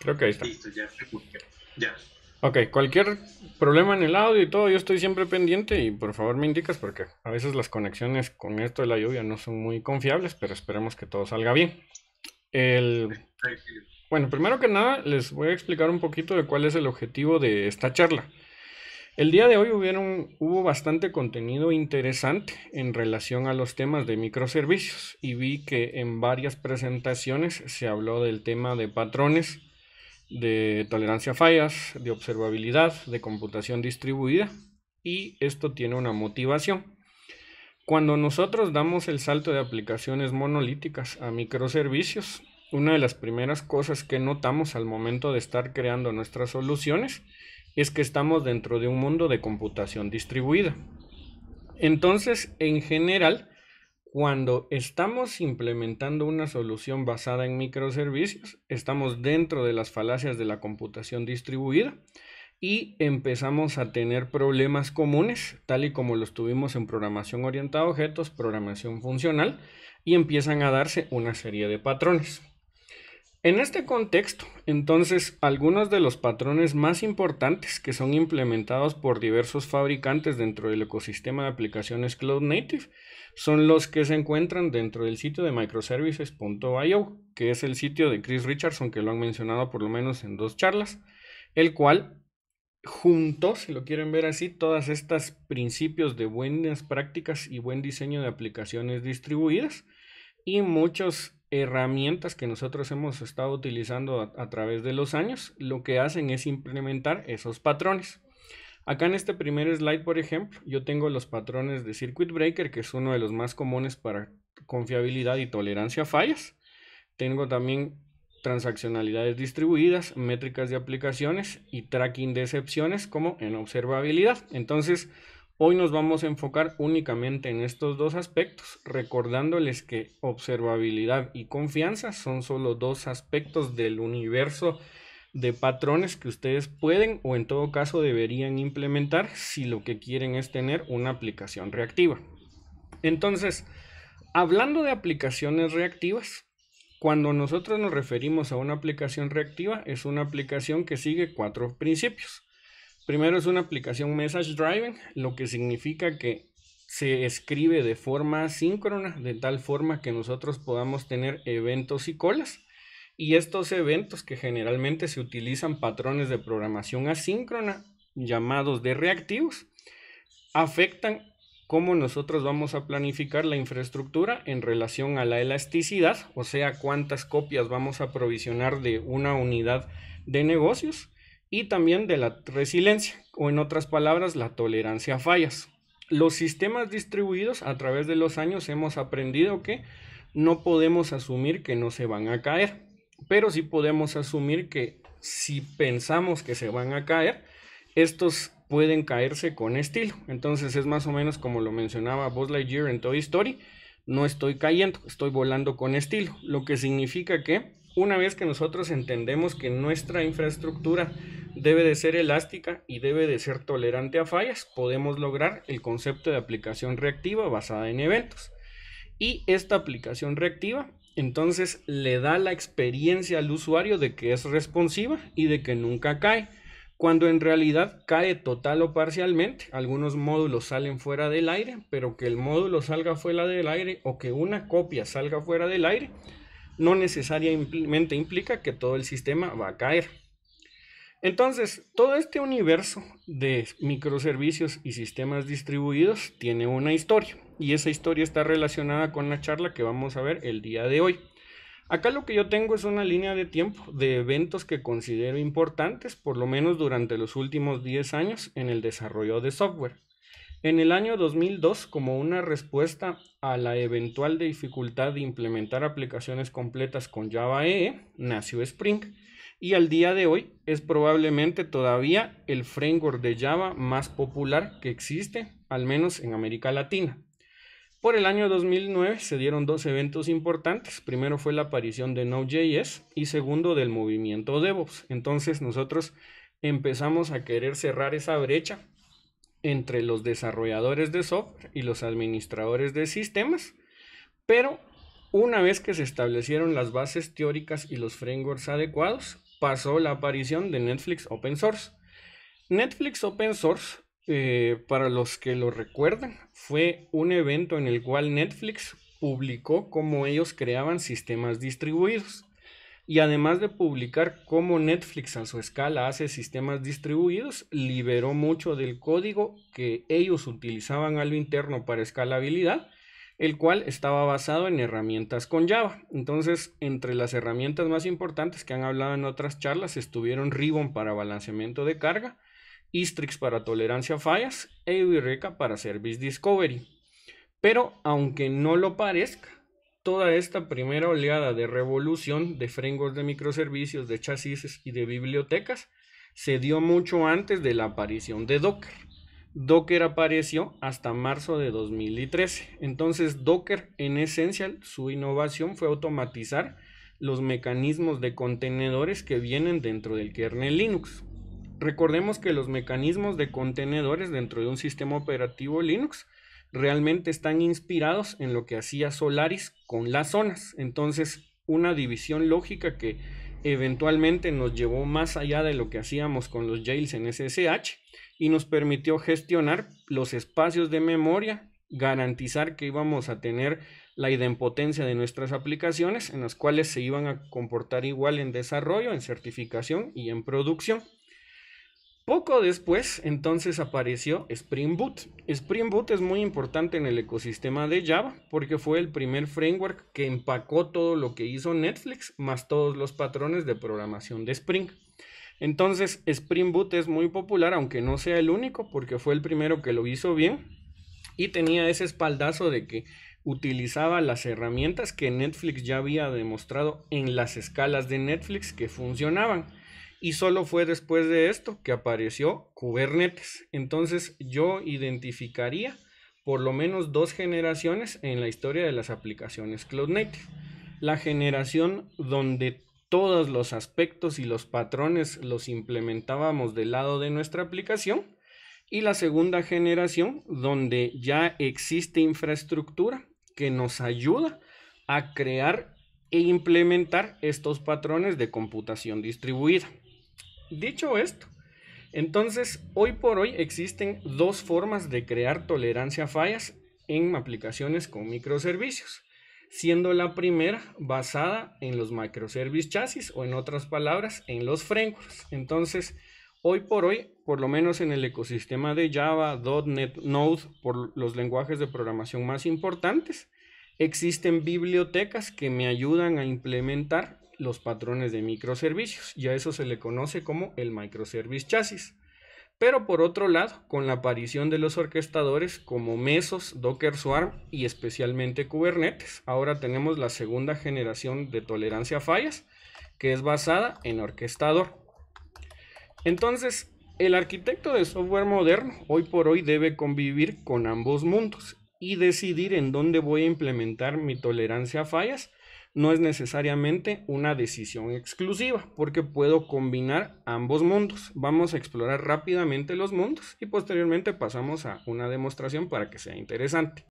Creo que ahí está. ya. Ok, cualquier problema en el audio y todo, yo estoy siempre pendiente y por favor me indicas porque a veces las conexiones con esto de la lluvia no son muy confiables, pero esperemos que todo salga bien. Bueno, primero que nada les voy a explicar un poquito de cuál es el objetivo de esta charla. El día de hoy hubieron, hubo bastante contenido interesante en relación a los temas de microservicios y vi que en varias presentaciones se habló del tema de patrones de tolerancia a fallas, de observabilidad, de computación distribuida y esto tiene una motivación. Cuando nosotros damos el salto de aplicaciones monolíticas a microservicios, una de las primeras cosas que notamos al momento de estar creando nuestras soluciones es que estamos dentro de un mundo de computación distribuida. Entonces, en general, cuando estamos implementando una solución basada en microservicios, estamos dentro de las falacias de la computación distribuida y empezamos a tener problemas comunes, tal y como los tuvimos en programación orientada a objetos, programación funcional, y empiezan a darse una serie de patrones. En este contexto, entonces, algunos de los patrones más importantes que son implementados por diversos fabricantes dentro del ecosistema de aplicaciones Cloud Native son los que se encuentran dentro del sitio de microservices.io, que es el sitio de Chris Richardson, que lo han mencionado por lo menos en dos charlas, el cual junto, si lo quieren ver así, todas estas principios de buenas prácticas y buen diseño de aplicaciones distribuidas y muchos herramientas que nosotros hemos estado utilizando a, través de los años, lo que hacen es implementar esos patrones. Acá en este primer slide, por ejemplo, yo tengo los patrones de Circuit Breaker, que es uno de los más comunes para confiabilidad y tolerancia a fallas. Tengo también transaccionalidades distribuidas, métricas de aplicaciones y tracking de excepciones como en observabilidad. Entonces, Hoy nos vamos a enfocar únicamente en estos dos aspectos, recordándoles que observabilidad y confianza son solo dos aspectos del universo de patrones que ustedes pueden o en todo caso deberían implementar si lo que quieren es tener una aplicación reactiva. Entonces, hablando de aplicaciones reactivas, cuando nosotros nos referimos a una aplicación reactiva, es una aplicación que sigue cuatro principios. Primero es una aplicación Message Driving, lo que significa que se escribe de forma asíncrona, de tal forma que nosotros podamos tener eventos y colas. Y estos eventos que generalmente se utilizan patrones de programación asíncrona, llamados de reactivos, afectan cómo nosotros vamos a planificar la infraestructura en relación a la elasticidad, o sea, cuántas copias vamos a provisionar de una unidad de negocios y también de la resiliencia, o en otras palabras, la tolerancia a fallas. Los sistemas distribuidos a través de los años hemos aprendido que no podemos asumir que no se van a caer, pero sí podemos asumir que si pensamos que se van a caer, estos pueden caerse con estilo. Entonces es más o menos como lo mencionaba Buzz Lightyear en Toy Story, no estoy cayendo, estoy volando con estilo, lo que significa que una vez que nosotros entendemos que nuestra infraestructura debe de ser elástica y debe de ser tolerante a fallas, podemos lograr el concepto de aplicación reactiva basada en eventos. Y esta aplicación reactiva entonces le da la experiencia al usuario de que es responsiva y de que nunca cae, cuando en realidad cae total o parcialmente. Algunos módulos salen fuera del aire, pero que el módulo salga fuera del aire o que una copia salga fuera del aire no necesariamente implica que todo el sistema va a caer. Entonces, todo este universo de microservicios y sistemas distribuidos tiene una historia y esa historia está relacionada con la charla que vamos a ver el día de hoy. Acá lo que yo tengo es una línea de tiempo de eventos que considero importantes, por lo menos durante los últimos 10 años en el desarrollo de software. En el año 2002, como una respuesta a la eventual dificultad de implementar aplicaciones completas con Java EE, nació Spring y al día de hoy es probablemente todavía el framework de Java más popular que existe, al menos en América Latina. Por el año 2009 se dieron dos eventos importantes. Primero fue la aparición de Node.js y segundo del movimiento DevOps. Entonces nosotros empezamos a querer cerrar esa brecha entre los desarrolladores de software y los administradores de sistemas, pero una vez que se establecieron las bases teóricas y los frameworks adecuados, pasó la aparición de Netflix Open Source. Netflix Open Source, eh, para los que lo recuerdan, fue un evento en el cual Netflix publicó cómo ellos creaban sistemas distribuidos. Y además de publicar cómo Netflix a su escala hace sistemas distribuidos, liberó mucho del código que ellos utilizaban a lo interno para escalabilidad el cual estaba basado en herramientas con Java. Entonces, entre las herramientas más importantes que han hablado en otras charlas estuvieron Ribbon para balanceamiento de carga, Istrix para tolerancia a fallas e Eureka para Service Discovery. Pero, aunque no lo parezca, toda esta primera oleada de revolución de frameworks de microservicios, de chasis y de bibliotecas se dio mucho antes de la aparición de Docker. Docker apareció hasta marzo de 2013. Entonces Docker en esencial su innovación fue automatizar los mecanismos de contenedores que vienen dentro del kernel Linux. Recordemos que los mecanismos de contenedores dentro de un sistema operativo Linux realmente están inspirados en lo que hacía Solaris con las zonas. Entonces, una división lógica que eventualmente nos llevó más allá de lo que hacíamos con los jails en SSH y nos permitió gestionar los espacios de memoria, garantizar que íbamos a tener la idempotencia de nuestras aplicaciones en las cuales se iban a comportar igual en desarrollo, en certificación y en producción. Poco después, entonces apareció Spring Boot. Spring Boot es muy importante en el ecosistema de Java porque fue el primer framework que empacó todo lo que hizo Netflix más todos los patrones de programación de Spring. Entonces, Spring Boot es muy popular, aunque no sea el único, porque fue el primero que lo hizo bien y tenía ese espaldazo de que utilizaba las herramientas que Netflix ya había demostrado en las escalas de Netflix que funcionaban. Y solo fue después de esto que apareció Kubernetes. Entonces yo identificaría por lo menos dos generaciones en la historia de las aplicaciones cloud native. La generación donde todos los aspectos y los patrones los implementábamos del lado de nuestra aplicación y la segunda generación donde ya existe infraestructura que nos ayuda a crear e implementar estos patrones de computación distribuida. Dicho esto, entonces hoy por hoy existen dos formas de crear tolerancia a fallas en aplicaciones con microservicios, siendo la primera basada en los microservice chasis o en otras palabras en los frameworks. Entonces, hoy por hoy, por lo menos en el ecosistema de Java, .NET, Node, por los lenguajes de programación más importantes, existen bibliotecas que me ayudan a implementar los patrones de microservicios y a eso se le conoce como el microservice chasis. Pero por otro lado, con la aparición de los orquestadores como Mesos, Docker Swarm y especialmente Kubernetes, ahora tenemos la segunda generación de tolerancia a fallas que es basada en orquestador. Entonces, el arquitecto de software moderno hoy por hoy debe convivir con ambos mundos y decidir en dónde voy a implementar mi tolerancia a fallas no es necesariamente una decisión exclusiva, porque puedo combinar ambos mundos. Vamos a explorar rápidamente los mundos y posteriormente pasamos a una demostración para que sea interesante.